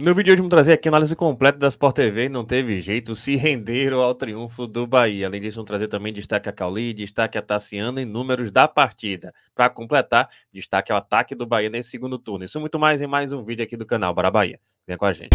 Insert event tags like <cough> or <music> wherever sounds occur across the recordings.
No vídeo de hoje, vamos trazer aqui a análise completa da Sport TV. Não teve jeito, se renderam ao triunfo do Bahia. Além disso, vamos trazer também destaque a Cauli, destaque a Tassiana e números da partida. Para completar, destaque ao ataque do Bahia nesse segundo turno. Isso muito mais em mais um vídeo aqui do canal Bora Bahia. Venha com a gente.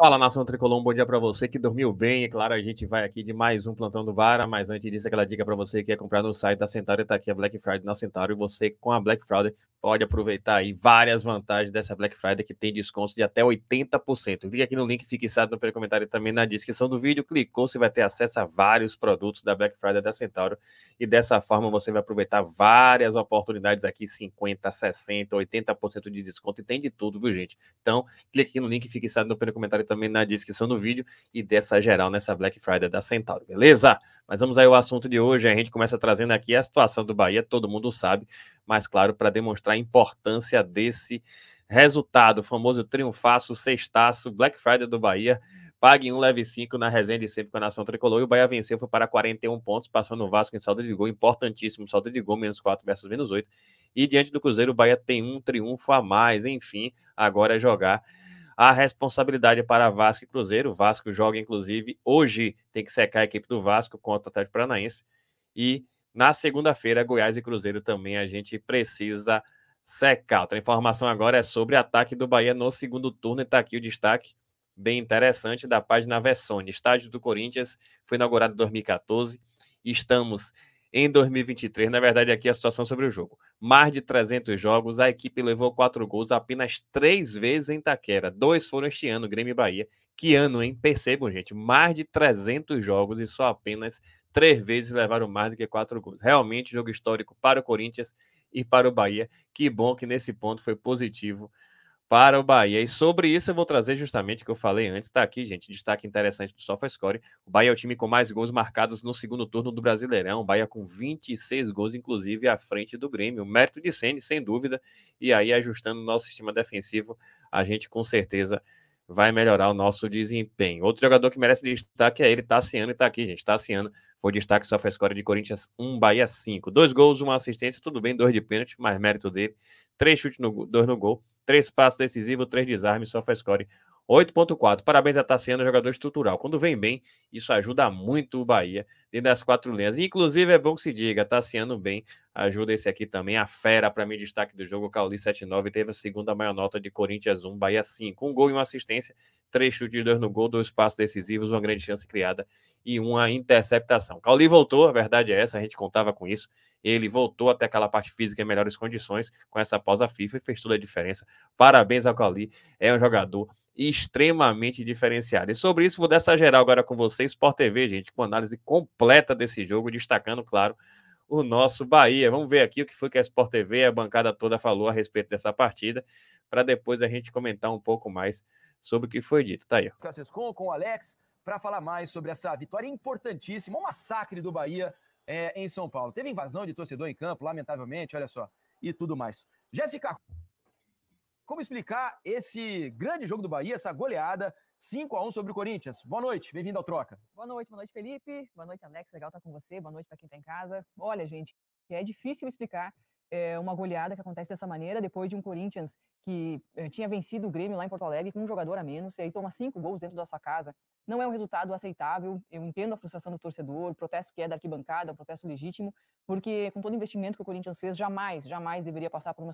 Fala, Nação Tricolor, um bom dia para você que dormiu bem. É claro, a gente vai aqui de mais um Plantão do Vara, mas antes disso, aquela dica para você que quer é comprar no site da Centauri, tá aqui a Black Friday na Centauri. Você, com a Black Friday, pode aproveitar aí várias vantagens dessa Black Friday que tem desconto de até 80%. Clique aqui no link fixado no comentário também na descrição do vídeo. Clicou, você vai ter acesso a vários produtos da Black Friday da Centauro e dessa forma você vai aproveitar várias oportunidades aqui, 50, 60, 80% de desconto e tem de tudo, viu, gente? Então, clique aqui no link fixado no comentário também na descrição do vídeo e dessa geral nessa Black Friday da Centauro, beleza? Mas vamos aí ao assunto de hoje, a gente começa trazendo aqui a situação do Bahia, todo mundo sabe, mas, claro, para demonstrar a importância desse resultado. O famoso triunfaço, sextaço, Black Friday do Bahia. Pague um, leve cinco na resenha de sempre com a Nação Tricolor. E o Bahia venceu, foi para 41 pontos, passando o Vasco em saldo de gol. Importantíssimo, saldo de gol, menos 4 versus menos 8. E diante do Cruzeiro, o Bahia tem um triunfo a mais. Enfim, agora é jogar a responsabilidade é para Vasco e Cruzeiro. O Vasco joga, inclusive, hoje tem que secar a equipe do Vasco contra o Atlético Paranaense. E na segunda-feira, Goiás e Cruzeiro também a gente precisa secar. Outra informação agora é sobre ataque do Bahia no segundo turno. E está aqui o destaque bem interessante da página Versone. Estádio do Corinthians foi inaugurado em 2014. Estamos em 2023. Na verdade, aqui é a situação sobre o jogo. Mais de 300 jogos, a equipe levou quatro gols apenas três vezes em Taquera. Dois foram este ano, Grêmio e Bahia. Que ano, hein? Percebam, gente, mais de 300 jogos e só apenas três vezes levaram mais do que quatro gols. Realmente, jogo histórico para o Corinthians e para o Bahia. Que bom que nesse ponto foi positivo para o Bahia. E sobre isso eu vou trazer justamente o que eu falei antes, Está aqui, gente, destaque interessante do SofaScore. O Bahia é o time com mais gols marcados no segundo turno do Brasileirão. O Bahia com 26 gols, inclusive à frente do Grêmio. Mérito de Sene, sem dúvida. E aí, ajustando o nosso sistema defensivo, a gente com certeza vai melhorar o nosso desempenho. Outro jogador que merece destaque é ele, Tassiano, e está aqui, gente. Tassiano, foi destaque, sofre a score de Corinthians 1, Bahia 5. Dois gols, uma assistência, tudo bem, dois de pênalti, mas mérito dele. Três chutes, no, dois no gol. Três passos decisivos, três desarmes, sofre a score 8.4. Parabéns a Tassiano, jogador estrutural. Quando vem bem, isso ajuda muito o Bahia dentro das quatro linhas. Inclusive, é bom que se diga, Tassiano bem, ajuda esse aqui também. A fera, para mim, destaque do jogo, Cauli 79, teve a segunda maior nota de Corinthians 1, Bahia 5. Um gol e uma assistência, três chutes, dois no gol, dois passos decisivos, uma grande chance criada e uma interceptação. Cauli voltou, a verdade é essa, a gente contava com isso. Ele voltou até aquela parte física em melhores condições com essa pausa FIFA e fez toda a diferença. Parabéns ao Cauli, é um jogador extremamente diferenciada. E sobre isso, vou dessa geral agora com vocês, Sport TV, gente, com análise completa desse jogo, destacando, claro, o nosso Bahia. Vamos ver aqui o que foi que a Sport TV, a bancada toda falou a respeito dessa partida, para depois a gente comentar um pouco mais sobre o que foi dito. Tá aí. Ó. com o Alex para falar mais sobre essa vitória importantíssima, um massacre do Bahia é, em São Paulo. Teve invasão de torcedor em campo, lamentavelmente, olha só, e tudo mais. Jéssica como explicar esse grande jogo do Bahia, essa goleada 5 a 1 sobre o Corinthians? Boa noite, bem-vindo ao Troca. Boa noite, boa noite, Felipe. Boa noite, Alex. Legal estar com você. Boa noite para quem está em casa. Olha, gente, é difícil explicar é, uma goleada que acontece dessa maneira depois de um Corinthians que é, tinha vencido o Grêmio lá em Porto Alegre com um jogador a menos e aí toma cinco gols dentro da sua casa. Não é um resultado aceitável. Eu entendo a frustração do torcedor, o protesto que é da arquibancada, o protesto legítimo, porque com todo o investimento que o Corinthians fez, jamais, jamais deveria passar por uma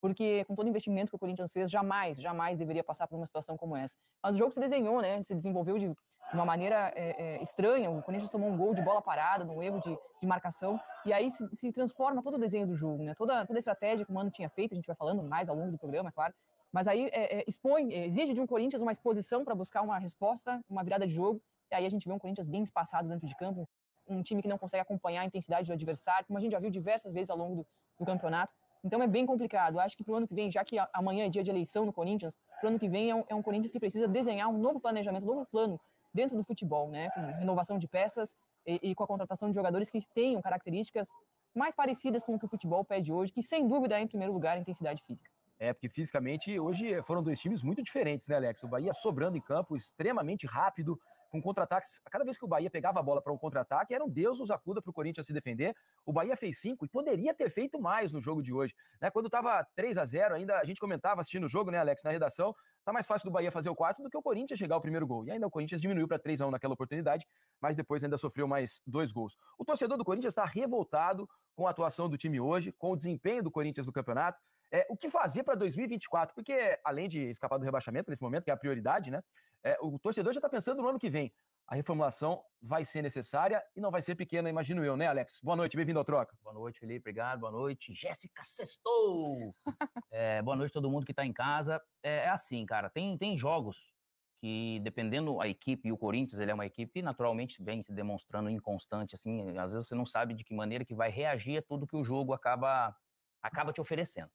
porque com todo o investimento que o Corinthians fez, jamais, jamais deveria passar por uma situação como essa. Mas o jogo se desenhou, né? Se desenvolveu de, de uma maneira é, é, estranha. O Corinthians tomou um gol de bola parada, num erro de, de marcação, e aí se, se, transforma todo o desenho do jogo, né? Toda, toda a estratégia que o Mano tinha feito, a gente vai falando mais ao longo do programa, é claro. Mas aí é, é expõe, é, exige de um Corinthians uma exposição para buscar uma resposta, uma virada de jogo. E aí a gente vê um Corinthians bem espaçado dentro de campo, um time que não consegue acompanhar a intensidade do adversário, como a gente já viu diversas vezes ao longo do, do campeonato. Então é bem complicado. acho que para o ano que vem, já que amanhã é dia de eleição no Corinthians, para o ano que vem é um, é um, Corinthians que precisa desenhar um novo planejamento, um novo plano dentro do futebol, né? Com renovação de peças e, e com a contratação de jogadores que tenham características mais parecidas com o que o futebol pede hoje, que sem dúvida é em primeiro lugar a intensidade física. É, porque fisicamente hoje eh, foram dois times muito diferentes, né, Alex? O Bahia sobrando em campo, extremamente rápido, com contra-ataques. Cada vez que o Bahia pegava a bola para um contra-ataque, era um Deus nos acuda para o Corinthians se defender. O Bahia fez cinco e poderia ter feito mais no jogo de hoje. Né? Quando estava 3 a 0 ainda a gente comentava assistindo o jogo, né, Alex, na redação. Tá mais fácil do Bahia fazer o quarto do que o Corinthians chegar ao primeiro gol. E ainda o Corinthians diminuiu para 3 a 1 naquela oportunidade, mas depois ainda sofreu mais dois gols. O torcedor do Corinthians está revoltado com a atuação do time hoje, com o desempenho do Corinthians no campeonato. É, o que fazer para 2024? Porque, além de escapar do rebaixamento nesse momento, que é a prioridade, né? É, o torcedor já está pensando no ano que vem. A reformulação vai ser necessária e não vai ser pequena, imagino eu, né, Alex? Boa noite, bem-vindo ao Troca. Boa noite, Felipe, obrigado, boa noite. Jéssica Sextou! <laughs> é, boa noite todo mundo que está em casa. É, é, assim, cara, tem, tem jogos que, dependendo a equipe, e o Corinthians, ele é uma equipe, naturalmente, vem se demonstrando inconstante, assim, às vezes você não sabe de que maneira que vai reagir a tudo que o jogo acaba, acaba te oferecendo.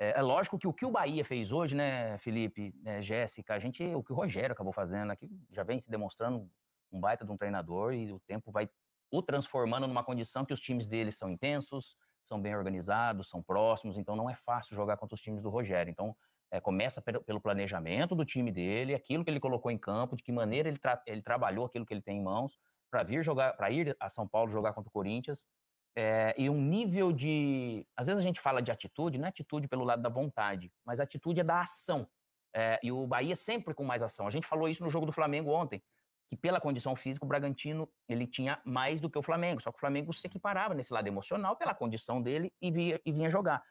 É, é, lógico que o que o Bahia fez hoje, né, Felipe, é, Jéssica, a gente, o que o Rogério acabou fazendo aqui, já vem se demonstrando um baita de um treinador e o tempo vai o transformando numa condição que os times dele são intensos, são bem organizados, são próximos, então não é fácil jogar contra os times do Rogério. Então, é, começa pelo, pelo, planejamento do time dele, aquilo que ele colocou em campo, de que maneira ele, tra ele trabalhou aquilo que ele tem em mãos para vir jogar, para ir a São Paulo jogar contra o Corinthians é, e um nível de. Às vezes a gente fala de atitude, não é atitude pelo lado da vontade, mas atitude é da ação. É, e o Bahia sempre com mais ação. A gente falou isso no jogo do Flamengo ontem, que pela condição física o Bragantino ele tinha mais do que o Flamengo, só que o Flamengo se equiparava nesse lado emocional pela condição dele e, via, e vinha jogar.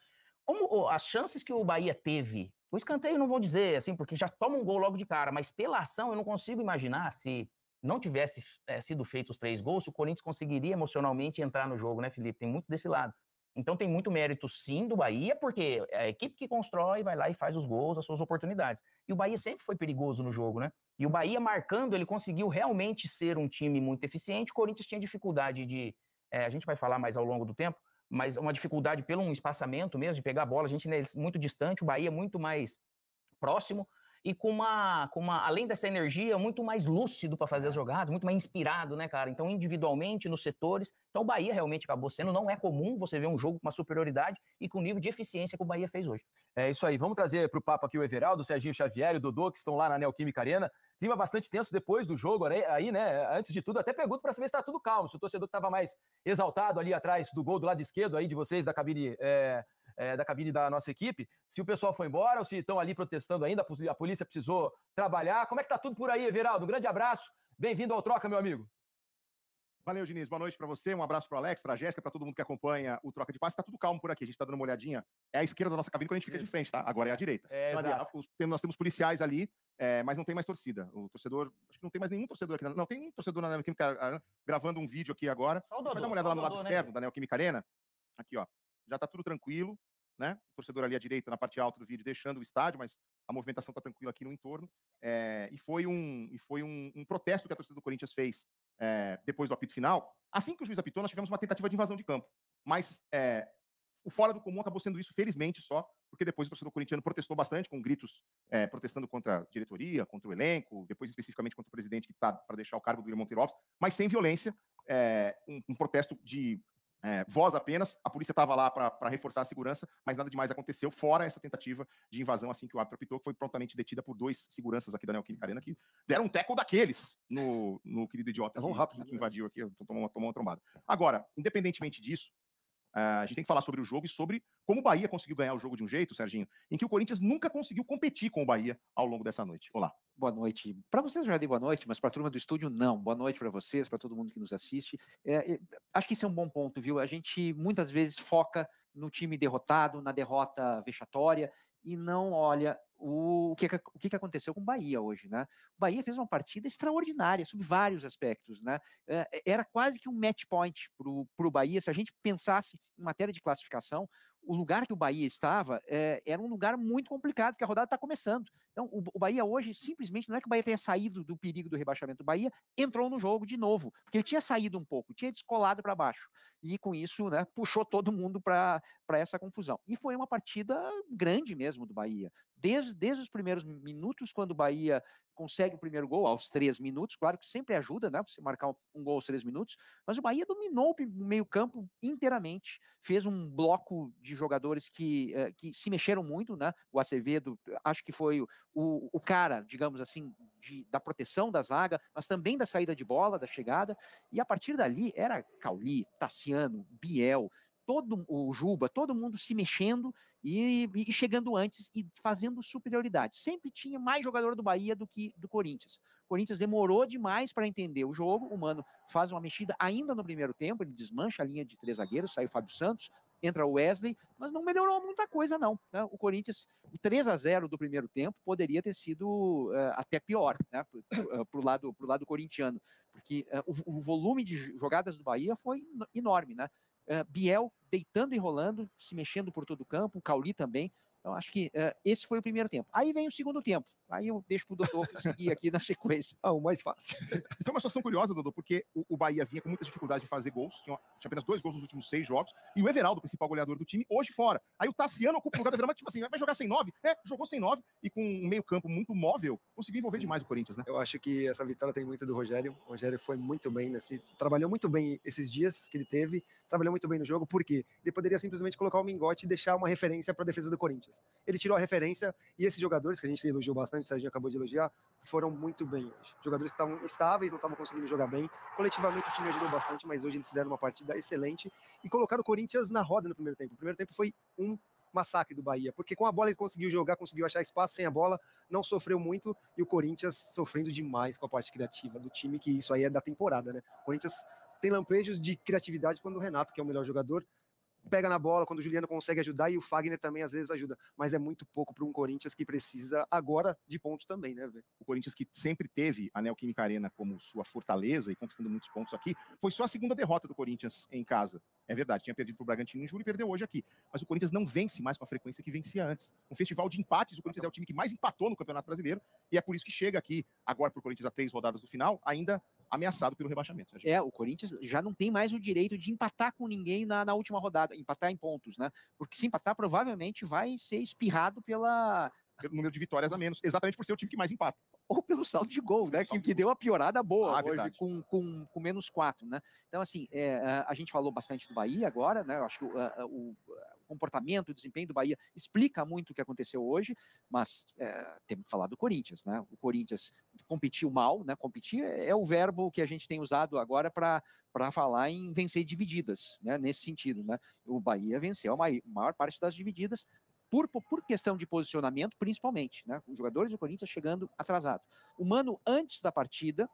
Como as chances que o Bahia teve, o escanteio não vou dizer assim, porque já toma um gol logo de cara, mas pela ação eu não consigo imaginar se não tivesse é, sido feito os três gols, o Corinthians conseguiria emocionalmente entrar no jogo, né, Felipe? Tem muito desse lado. Então tem muito mérito sim do Bahia, porque é a equipe que constrói vai lá e faz os gols, as suas oportunidades. E o Bahia sempre foi perigoso no jogo, né? E o Bahia marcando, ele conseguiu realmente ser um time muito eficiente. O Corinthians tinha dificuldade de. É, a gente vai falar mais ao longo do tempo, mas uma dificuldade pelo um espaçamento mesmo, de pegar a bola. A gente né, muito distante, o Bahia muito mais próximo e com uma, com uma além dessa energia, muito mais lúcido para fazer as é. jogadas, muito mais inspirado, né, cara? Então, individualmente, nos setores. Então, o Bahia realmente acabou sendo. Não é comum você ver um jogo com uma superioridade e com o nível de eficiência que o Bahia fez hoje. É isso aí. Vamos trazer para o papo aqui o Everaldo, o Serginho Xavier e o Dodô, que estão lá na Neoquímica Arena. Clima bastante tenso depois do jogo, aí, né? Antes de tudo, até pergunto para saber se está tudo calmo, se o torcedor que estava mais exaltado ali atrás do gol do lado esquerdo aí de vocês da cabine. É é, da cabine da nossa equipe, se o pessoal foi embora ou se estão ali protestando ainda, a polícia precisou trabalhar. Como é que tá tudo por aí, Everaldo? Um grande abraço, bem-vindo ao Troca, meu amigo. Valeu, Diniz. Boa noite para você. Um abraço para Alex, para Jéssica, para todo mundo que acompanha o Troca de Passe. Está tudo calmo por aqui. A gente está dando uma olhadinha. É a esquerda da nossa cabine quando a gente fica de frente, tá? Agora é a é, direita. É, então, ali, nós temos policiais ali, é, mas não tem mais torcida. O torcedor, acho que não tem mais nenhum torcedor aqui. não, tem um torcedor na Neoquímica ah, gravando um vídeo aqui agora. Só o Dodô, vai dar uma olhada lá no lado né? externo da Neoquímica Arena. Aqui, ó. Já está tudo tranquilo né? O torcedor ali à direita, na parte alta do vídeo, deixando o estádio, mas a movimentação está tranquila aqui no entorno. É, e foi, um, e foi um, um, protesto que a torcida do Corinthians fez é, depois do apito final. Assim que o juiz apitou, nós tivemos uma tentativa de invasão de campo. Mas é, o fora do comum acabou sendo isso, felizmente, só porque depois o torcedor corintiano protestou bastante, com gritos é, protestando contra a diretoria, contra o elenco, depois especificamente contra o presidente que está para deixar o cargo do Guilherme Monteiro Alves, mas sem violência, é, um, um, protesto de é, voz apenas, a polícia estava lá para reforçar a segurança, mas nada demais aconteceu, fora essa tentativa de invasão assim que o árbitro apitou, que foi prontamente detida por dois seguranças aqui da Neoquímica Arena, que deram um teco daqueles no, no querido idiota é que, rápido, que né? invadiu aqui, tomou, tomou uma trombada. Agora, independentemente disso, ah, a gente tem que falar sobre o jogo e sobre como o Bahia conseguiu ganhar o jogo de um jeito, Serginho, em que o Corinthians nunca conseguiu competir com o Bahia ao longo dessa noite. Olá. Boa noite. Para vocês já dei boa noite, mas para a turma do estúdio, não. Boa noite para vocês, para todo mundo que nos assiste. É, é, acho que isso é um bom ponto, viu? A gente muitas vezes foca no time derrotado, na derrota vexatória, e não olha o, que, o que aconteceu com o Bahia hoje, né? O Bahia fez uma partida extraordinária, sob vários aspectos, né? Eh, eh, era quase que um match point para o Bahia. Se a gente pensasse em matéria de classificação, o lugar que o Bahia estava é, era um lugar muito complicado, porque a rodada está começando. Então, o, o, Bahia hoje, simplesmente, não é que o Bahia tenha saído do perigo do rebaixamento. O Bahia entrou no jogo de novo, porque tinha saído um pouco, tinha descolado para baixo. E com isso, né, puxou todo mundo para essa confusão. E foi uma partida grande mesmo do Bahia. Desde, desde os primeiros minutos, quando o Bahia consegue o primeiro gol, aos três minutos, claro que sempre ajuda, né? Você marcar um, um gol aos três minutos, mas o Bahia dominou o meio-campo inteiramente, fez um bloco de jogadores que, eh, que se mexeram muito, né? O Acevedo, acho que foi o, o cara, digamos assim, de, da proteção da zaga, mas também da saída de bola, da chegada. E a partir dali era Cauli, Tassiano, Biel, todo o Juba, todo mundo se mexendo e, e, chegando antes e fazendo superioridade. Sempre tinha mais jogador do Bahia do que do Corinthians. O Corinthians demorou demais para entender o jogo. O Mano faz uma mexida ainda no primeiro tempo, ele desmancha a linha de três zagueiros, sai o Fábio Santos, entra o Wesley, mas não melhorou muita coisa, não. Né? O Corinthians, o 3 a 0 do primeiro tempo, poderia ter sido uh, até pior, né? Para eh, o lado, pro lado corintiano, porque uh, o, o, volume de jogadas do Bahia foi enorme, né? Uh, Biel deitando e rolando, se mexendo por todo o campo, o Cauli também. Então, acho que esse foi o primeiro tempo. Aí vem o segundo tempo. Aí eu deixo pro Dodô seguir aqui na <laughs> sequência. Ah, o mais fácil. <laughs> Foi uma situação curiosa, Dodô, porque o, Bahia vinha com muita dificuldade de fazer gols, tinha, apenas dois gols nos últimos seis jogos, e o Everaldo, principal goleador do time, hoje fora. Aí o Tassiano ocupa o lugar da Everaldo, tipo assim, vai jogar sem nove? É, jogou sem nove, e com um meio campo muito móvel, conseguiu envolver Sim. demais o Corinthians, né? Eu acho que essa vitória tem muito do Rogério. O Rogério foi muito bem, nesse, trabalhou muito bem esses dias que ele teve, trabalhou muito bem no jogo, porque ele poderia simplesmente colocar o Mingote e deixar uma referência para a defesa do Corinthians. Ele tirou a referência, e esses jogadores, que a gente elogiou bastante, bastante, o Serginho acabou de elogiar, foram muito bem hoje. Jogadores que estavam estáveis, não estavam conseguindo jogar bem. Coletivamente o time ajudou bastante, mas hoje eles fizeram uma partida excelente e colocaram o Corinthians na roda no primeiro tempo. O primeiro tempo foi um massacre do Bahia, porque com a bola ele conseguiu jogar, conseguiu achar espaço sem a bola, não sofreu muito, e o Corinthians sofrendo demais com a parte criativa do time, que isso aí é da temporada, né? O Corinthians tem lampejos de criatividade quando o Renato, que é o melhor jogador, pega na bola, quando o Juliano consegue ajudar e o Fagner também às vezes ajuda, mas é muito pouco para um Corinthians que precisa agora de pontos também, né, O Corinthians que sempre teve a Neoquímica Arena como sua fortaleza e conquistando muitos pontos aqui, foi só a segunda derrota do Corinthians em casa. É verdade, tinha perdido para o Bragantino em julho e perdeu hoje aqui. Mas o Corinthians não vence mais com a frequência que vencia antes. Um festival de empates, o Corinthians é o time que mais empatou no Campeonato Brasileiro e é por isso que chega aqui, agora para o Corinthians a três rodadas do final, ainda ameaçado pelo rebaixamento. Né, é, o Corinthians já não tem mais o direito de empatar com ninguém na, na última rodada, empatar em pontos, né? Porque se empatar, provavelmente vai ser espirrado pela. Pelo número de vitórias a menos, exatamente por ser o time que mais empata ou pelo saldo de gol, né? Que, que deu a piorada boa ah, hoje verdade. com, com, com menos quatro, né? Então, assim, é, a gente falou bastante do Bahia agora, né? Eu acho que o, o, comportamento, desempenho do Bahia explica muito o que aconteceu hoje, mas é, temos que falar do Corinthians, né? O Corinthians competiu mal, né? Competir é o verbo que a gente tem usado agora para para falar em vencer divididas, né? Nesse sentido, né? O Bahia venceu a maior parte das divididas, por, por, questão de posicionamento, principalmente, né? Os jogadores do Corinthians chegando atrasado. O Mano, antes da partida,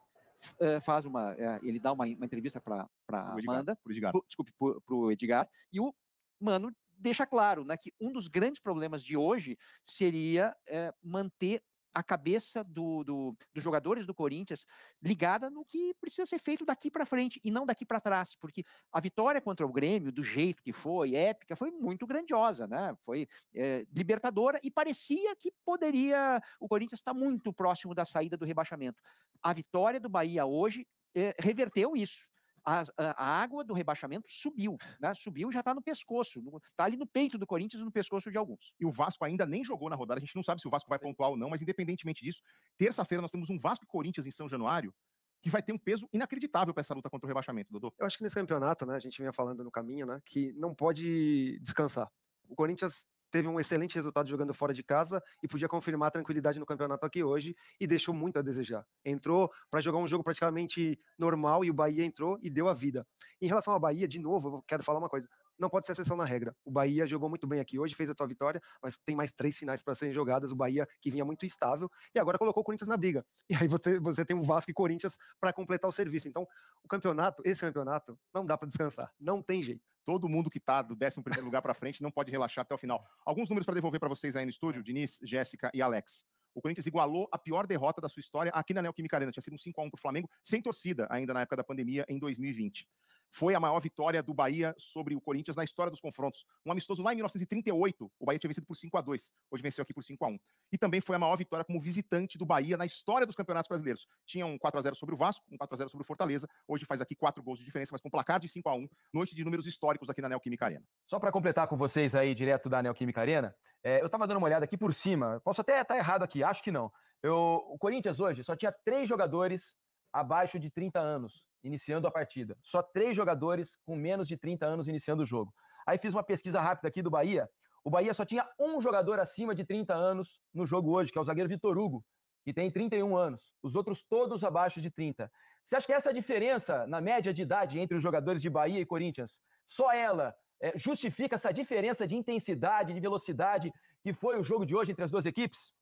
eh, faz uma. Eh, ele dá uma, uma entrevista para Amanda. Pro Edgar. Pro, desculpe, para o Edgar. E o Mano deixa claro né, que um dos grandes problemas de hoje seria é, manter a cabeça do, do, dos jogadores do Corinthians ligada no que precisa ser feito daqui para frente e não daqui para trás, porque a vitória contra o Grêmio, do jeito que foi, épica, foi muito grandiosa, né? Foi é, libertadora e parecia que poderia o Corinthians estar tá muito próximo da saída do rebaixamento. A vitória do Bahia hoje é, reverteu isso a, a água do rebaixamento subiu, né? Subiu já está no pescoço, está ali no peito do Corinthians, no pescoço de alguns. E o Vasco ainda nem jogou na rodada, a gente não sabe se o Vasco vai Sim. pontuar ou não, mas independentemente disso, terça-feira nós temos um Vasco e Corinthians em São Januário, que vai ter um peso inacreditável para essa luta contra o rebaixamento, Dodô. Eu acho que nesse campeonato, né, a gente vinha falando no caminho, né, que não pode descansar. O Corinthians teve um excelente resultado jogando fora de casa e podia confirmar a tranquilidade no campeonato aqui hoje e deixou muito a desejar. Entrou para jogar um jogo praticamente normal e o Bahia entrou e deu a vida. Em relação ao Bahia, de novo, eu quero falar uma coisa não pode ser exceção na regra. O Bahia jogou muito bem aqui hoje, fez a sua vitória, mas tem mais três finais para serem jogadas. O Bahia que vinha muito estável e agora colocou o Corinthians na briga. <laughs> E aí você, você tem o Vasco e Corinthians para completar o serviço. Então, o campeonato, esse campeonato, não dá para descansar. Não tem jeito. Todo mundo que está do 11 lugar para frente não pode relaxar até o final. Alguns números para devolver para vocês aí no estúdio, Diniz, Jéssica e Alex. O Corinthians igualou a pior derrota da sua história aqui na Neoquímica Arena. Tinha sido um 5x1 para o Flamengo, sem torcida ainda na época da pandemia, em 2020. Foi a maior vitória do Bahia sobre o Corinthians na história dos confrontos. Um amistoso lá em 1938, o Bahia tinha vencido por 5 a 2 hoje venceu aqui por 5 a 1 E também foi a maior vitória como visitante do Bahia na história dos campeonatos brasileiros. Tinha um 4 a 0 sobre o Vasco, um 4 a 0 sobre o Fortaleza, hoje faz aqui quatro gols de diferença, mas com placar de 5 a 1 noite de números históricos aqui na Neoquímica Arena. Só para completar com vocês aí, direto da Neoquímica Arena, é, eu estava dando uma olhada aqui por cima, posso até estar tá errado aqui, acho que não. Eu, o Corinthians hoje só tinha três jogadores abaixo de 30 anos iniciando a partida. Só três jogadores com menos de 30 anos iniciando o jogo. Aí fiz uma pesquisa rápida aqui do Bahia. O Bahia só tinha um jogador acima de 30 anos no jogo hoje, que é o zagueiro Vitor Hugo, que tem 31 anos. Os outros todos abaixo de 30. Você acha que essa diferença na média de idade entre os jogadores de Bahia e Corinthians, só ela é, justifica essa diferença de intensidade, de velocidade que foi o jogo de hoje entre as duas equipes?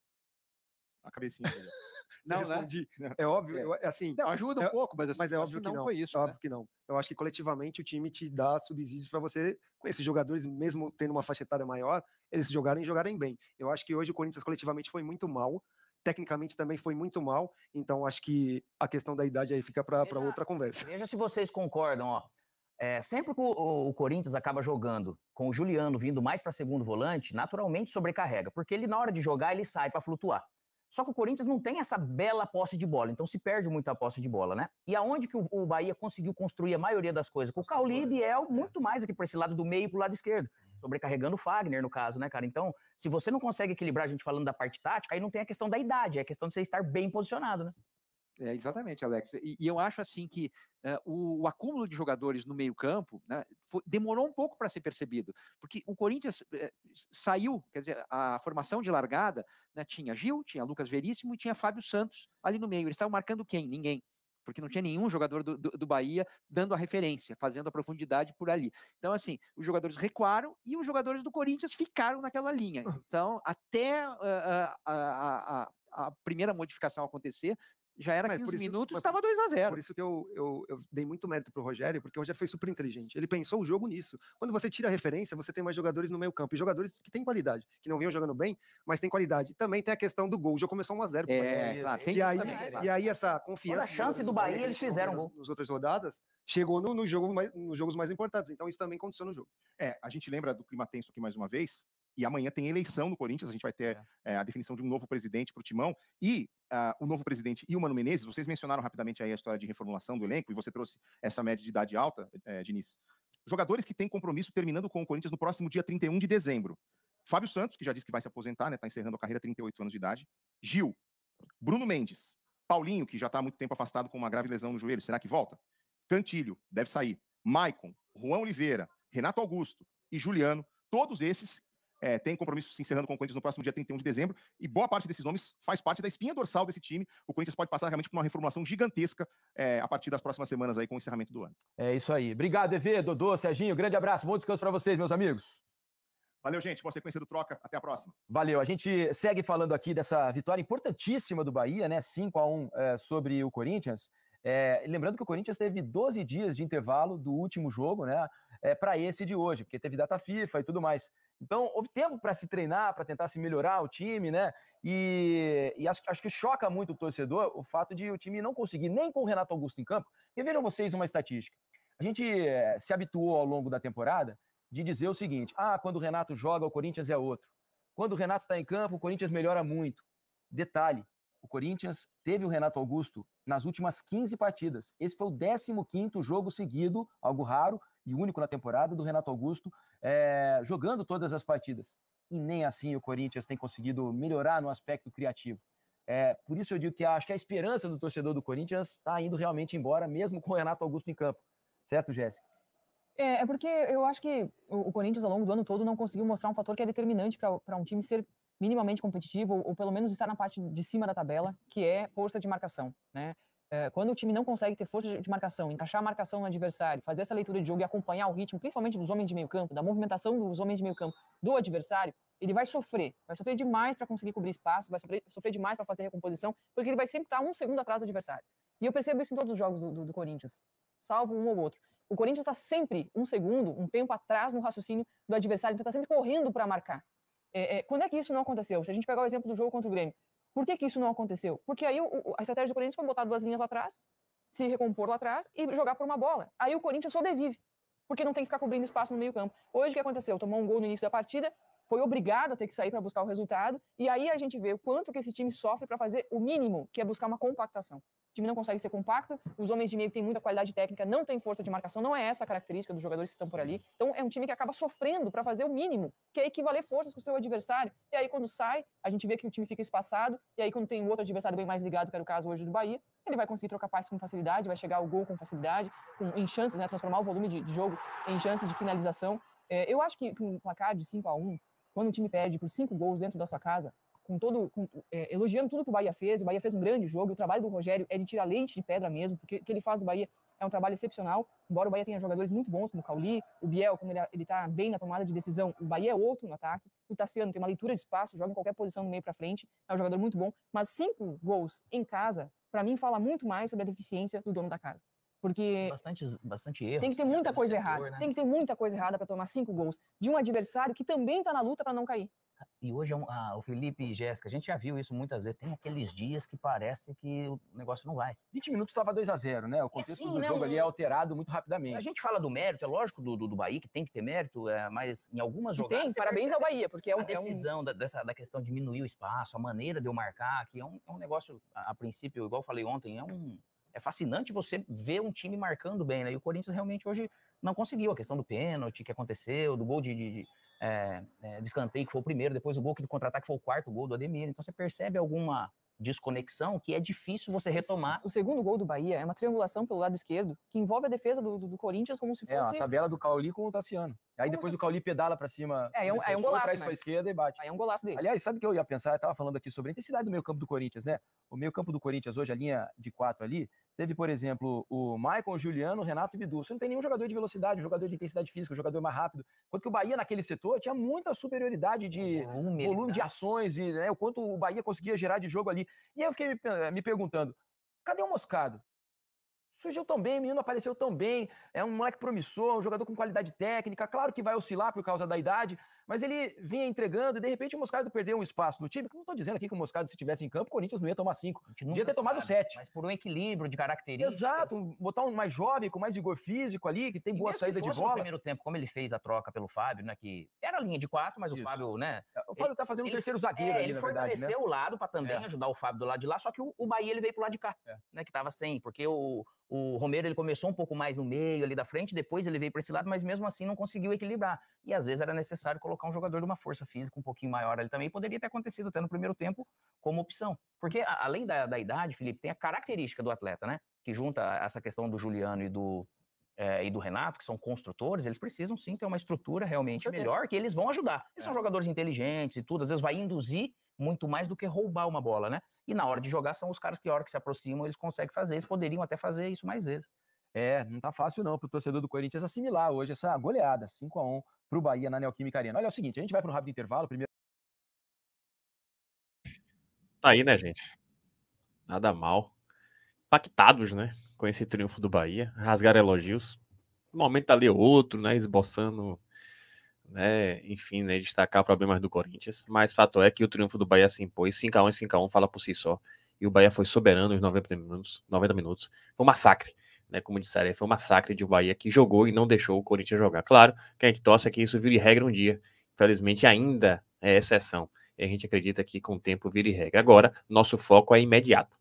A cabecinha. <laughs> não, né? respondi. Né? É óbvio, é. é. assim. Não, ajuda um é, pouco, mas, assim, mas é óbvio que não, não foi é isso. É óbvio né? que não. Eu acho que coletivamente o time te dá subsídios para você, com esses jogadores, mesmo tendo uma faixa etária maior, eles jogarem e jogarem bem. Eu acho que hoje o Corinthians coletivamente foi muito mal, tecnicamente também foi muito mal, então acho que a questão da idade aí fica para outra conversa. Veja se vocês concordam, ó. É, sempre que o, o, Corinthians acaba jogando com o Juliano vindo mais para segundo volante, naturalmente sobrecarrega, porque ele na hora de jogar ele sai para flutuar. Só que o Corinthians não tem essa bela posse de bola, então se perde muito a posse de bola, né? E aonde que o, Bahia conseguiu construir a maioria das coisas? Com o Cauli e Biel, é. muito mais aqui por esse lado do meio e pro lado esquerdo uhum. sobrecarregando o Fagner, no caso, né, cara? Então, se você não consegue equilibrar, a gente falando da parte tática, aí não tem a questão da idade, é a questão de você estar bem posicionado, né? É, exatamente, Alex. E, e, eu acho assim que uh, o, o, acúmulo de jogadores no meio-campo né, demorou um pouco para ser percebido, porque o Corinthians eh, saiu, quer dizer, a formação de largada né, tinha Gil, tinha Lucas Veríssimo e tinha Fábio Santos ali no meio. Eles estavam marcando quem? Ninguém. Porque não tinha nenhum jogador do, do, do Bahia dando a referência, fazendo a profundidade por ali. Então, assim, os jogadores recuaram e os jogadores do Corinthians ficaram naquela linha. Ah. Então, até uh, uh, a primeira modificação acontecer, já era Mas 15 isso, minutos, estava 2 a 0 Por isso que eu, eu, eu dei muito mérito para o Rogério, porque o Rogério foi super inteligente. Ele pensou o jogo nisso. Quando você tira a referência, você tem mais jogadores no meio campo. E jogadores que têm qualidade, que não vinham jogando bem, mas têm qualidade. Também tem a questão do gol. O jogo começou 1x0. É, claro, é e, aí, e aí essa confiança. Olha a chance do Bahia, eles fizeram gol. Nas outras rodadas, chegou no, no jogo mais, nos jogos mais importantes. Então isso também condiciona o jogo. É, a gente lembra do clima tenso aqui mais uma vez, e amanhã tem eleição no Corinthians, a gente vai ter é. É, a definição de um novo presidente para o Timão. E uh, o novo presidente e o Mano Menezes, vocês mencionaram rapidamente aí a história de reformulação do elenco, e você trouxe essa média de idade alta, é, Diniz. Jogadores que têm compromisso terminando com o Corinthians no próximo dia 31 de dezembro. Fábio Santos, que já disse que vai se aposentar, né? está encerrando a carreira, 38 anos de idade. Gil, Bruno Mendes, Paulinho, que já está há muito tempo afastado com uma grave lesão no joelho, será que volta? Cantilho, deve sair. Maicon, Juan Oliveira, Renato Augusto e Juliano, todos esses é, tem compromisso se encerrando com o Corinthians no próximo dia 31 de dezembro, e boa parte desses nomes faz parte da espinha dorsal desse time. O Corinthians pode passar realmente por uma reformulação gigantesca é, a partir das próximas semanas aí com o encerramento do ano. É isso aí. Obrigado, EV, Dodô, Serginho, grande abraço, bom descanso para vocês, meus amigos. Valeu, gente. Boa sequência do Troca. Até a próxima. Valeu. A gente segue falando aqui dessa vitória importantíssima do Bahia, né? 5 a 1 é, sobre o Corinthians. É, lembrando que o Corinthians teve 12 dias de intervalo do último jogo, né? é, para esse de hoje, porque teve data FIFA e tudo mais. Então, houve tempo para se treinar, para tentar se melhorar o time, né? E, e acho, acho, que choca muito o torcedor o fato de o time não conseguir, nem com o Renato Augusto em campo. E vejam vocês uma estatística. A gente é, se habituou ao longo da temporada de dizer o seguinte: ah, quando o Renato joga, o Corinthians é outro. Quando o Renato está em campo, o Corinthians melhora muito. Detalhe: o Corinthians teve o Renato Augusto nas últimas 15 partidas. Esse foi o 15 jogo seguido, algo raro, e único na temporada do Renato Augusto, é, jogando todas as partidas. E nem assim o Corinthians tem conseguido melhorar no aspecto criativo. É, por isso eu digo que acho que a esperança do torcedor do Corinthians está indo realmente embora, mesmo com o Renato Augusto em campo. Certo, Jéssica? É, é porque eu acho que o Corinthians, ao longo do ano todo, não conseguiu mostrar um fator que é determinante para um time ser minimamente competitivo, ou, ou pelo menos estar na parte de cima da tabela, que é força de marcação. Né? é, quando o time não consegue ter força de marcação, encaixar a marcação no adversário, fazer essa leitura de jogo e acompanhar o ritmo, principalmente dos homens de meio campo, da movimentação dos homens de meio campo do adversário, ele vai sofrer. Vai sofrer demais para conseguir cobrir espaço, vai sofrer, sofrer demais para fazer recomposição, porque ele vai sempre estar tá um segundo atrás do adversário. E eu percebo isso em todos os jogos do, do, do Corinthians, salvo um ou outro. O Corinthians está sempre um segundo, um tempo atrás no raciocínio do adversário, então está sempre correndo para marcar. É, é, quando é que isso não aconteceu? Se a gente pegar o exemplo do jogo contra o Grêmio, por que, que isso não aconteceu? Porque aí o, a estratégia do Corinthians foi botar duas linhas lá atrás, se recompor lá atrás e jogar por uma bola. Aí o Corinthians sobrevive, porque não tem que ficar cobrindo espaço no meio campo. Hoje o que aconteceu? Tomou um gol no início da partida, foi obrigado a ter que sair para buscar o resultado, e aí a gente vê o quanto que esse time sofre para fazer o mínimo, que é buscar uma compactação. O time não consegue ser compacto, os homens de meio têm muita qualidade técnica, não tem força de marcação, não é essa a característica dos jogadores que estão por ali. Então é um time que acaba sofrendo para fazer o mínimo, que é equivaler forças com o seu adversário. E aí quando sai, a gente vê que o time fica espaçado, e aí quando tem outro adversário bem mais ligado, que era o caso hoje do Bahia, ele vai conseguir trocar passes com facilidade, vai chegar ao gol com facilidade, com, em chances, né, transformar o volume de, de jogo em chances de finalização. É, eu acho que, com um placar de 5 a 1 quando o time perde por cinco gols dentro da sua casa, com todo, com, é, elogiando tudo que o Bahia fez, o Bahia fez um grande jogo, o trabalho do Rogério é de tirar leite de pedra mesmo, porque o que ele faz do Bahia é um trabalho excepcional, embora o Bahia tenha jogadores muito bons, como o Cauli, o Biel, quando ele está bem na tomada de decisão, o Bahia é outro no ataque, o Tassiano tem uma leitura de espaço, joga em qualquer posição do meio para frente, é um jogador muito bom, mas cinco gols em casa, para mim, fala muito mais sobre a deficiência do dono da casa. Porque. Bastante, bastante Tem que ter assim, né, muita coisa setor, errada. Né? Tem que ter muita coisa errada para tomar cinco gols de um adversário que também está na luta para não cair. E hoje é ah, o Felipe e Jéssica, a gente já viu isso muitas vezes. Tem aqueles dias que parece que o negócio não vai. 20 minutos estava 2 a 0 né? O é contexto é assim, do né? jogo ali é alterado muito rapidamente. A gente fala do mérito, é lógico do, do, do Bahia que tem que ter mérito, é, mas em algumas jogadas. Tem, parabéns ao Bahia, porque é uma decisão é um... da, dessa, da questão de diminuir o espaço, a maneira de eu marcar, que é um, é um negócio, a, a princípio, igual falei ontem, é um é fascinante você ver um time marcando bem, né? E o Corinthians realmente hoje não conseguiu. A questão do pênalti que aconteceu, do gol de, de, de, é, é, de escanteio, que foi o primeiro, depois o gol que do contra-ataque foi o quarto gol do Ademir. Então você percebe alguma desconexão que é difícil você retomar. O segundo gol do Bahia é uma triangulação pelo lado esquerdo, que envolve a defesa do, do, do Corinthians como se fosse... É, a tabela do Cauli com o Tassiano. Aí como depois o Cauli pedala para cima, é, é um, é um golaço, traz né? para esquerda e bate. Aí é um golaço dele. Aliás, sabe o que eu ia pensar? Eu tava falando aqui sobre a intensidade do meio campo do Corinthians, né? O meio campo do Corinthians hoje, a linha de quatro ali, teve, por exemplo, o Maicon, o Juliano, o Renato e o Bidu. Você não tem nenhum jogador de velocidade, jogador de intensidade física, jogador mais rápido. Quanto que o Bahia, naquele setor, tinha muita superioridade de volume, é volume de né? ações e né, o quanto o Bahia conseguia gerar de jogo ali. E aí eu fiquei me, me perguntando, cadê o Moscado? Surgiu tão bem, o menino apareceu tão bem, é um moleque promissor, um jogador com qualidade técnica, claro que vai oscilar por causa da idade, mas ele vinha entregando e de repente o Moscardo perdeu um espaço no time. Não estou dizendo aqui que o Moscardo, se tivesse em campo, o Corinthians não ia tomar cinco. Podia ter tomado sabe, sete. Mas por um equilíbrio de características. Exato, botar um mais jovem, com mais vigor físico ali, que tem e boa saída de bola. No primeiro tempo, como ele fez a troca pelo Fábio, né? Que era a linha de quatro, mas Isso. Né, é, o Fábio, né? O Fábio ele, tá fazendo um terceiro zagueiro é, ali, ele na verdade. Ele né? o lado para também é. ajudar o Fábio do lado de lá, só que o, o Bahia ele veio pro lado de cá, é. né? Que tava sem, porque o, o Romero ele começou um pouco mais no meio ali da frente, depois ele veio para esse lado, mas mesmo assim não conseguiu equilibrar. E às vezes era necessário colocar colocar um jogador de uma força física um pouquinho maior ali também. Poderia ter acontecido até no primeiro tempo como opção. Porque, a, além da, da idade, Felipe, tem a característica do atleta, né? Que junta essa questão do Juliano e do, é, e do Renato, que são construtores, eles precisam sim ter uma estrutura realmente melhor, que eles vão ajudar. Eles é. são jogadores inteligentes e tudo, às vezes vai induzir muito mais do que roubar uma bola, né? E na hora de jogar, são os caras que, a hora que se aproximam, eles conseguem fazer, eles poderiam até fazer isso mais vezes. É, não tá fácil não para o torcedor do Corinthians assimilar hoje essa goleada, 5 a 1 para o Bahia na Neoquímica Arena. Olha, é o seguinte, a gente vai para um rápido intervalo, primeiro. Tá aí, né, gente? Nada mal. Impactados, né? Com esse triunfo do Bahia. Rasgar elogios. Um momento ali outro, né? Esboçando, né? Enfim, né? Destacar problemas do Corinthians. Mas fato é que o triunfo do Bahia se impôs. 5x1 e 5x1 fala por si só. E o Bahia foi soberano nos 90 minutos. 90 minutos. Foi um massacre né? Como disseram, foi um massacre de Bahia que jogou e não deixou o Corinthians jogar. Claro que a gente torce que isso vire regra um dia. Infelizmente, ainda é exceção. E a gente acredita que com o tempo vire regra. Agora, nosso foco é imediato.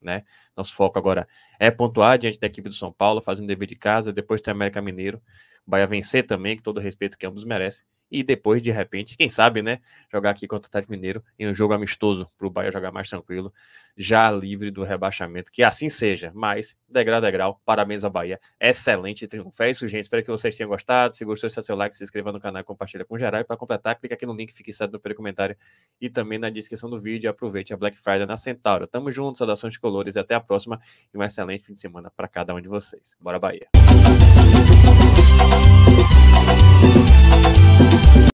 Né? Nosso foco agora é pontuar diante da equipe do São Paulo, fazer um dever de casa, depois tem América Mineiro. Bahia vencer também, com todo o respeito que ambos merecem e depois, de repente, quem sabe, né? Jogar aqui contra o Atlético Mineiro em um jogo amistoso para o Bahia jogar mais tranquilo, já livre do rebaixamento. Que assim seja, mas degrau a degrau, parabéns ao Bahia. Excelente triunfo. É isso, gente. Espero que vocês tenham gostado. Se gostou, deixa seu like, se inscreva no canal e compartilha com geral. E para completar, clica aqui no link fixado no primeiro comentário e também na descrição do vídeo. E aproveite a Black Friday na Centauro. Tamo junto, saudações de colores e até a próxima. E um excelente fim de semana para cada um de vocês. Bora, Bahia!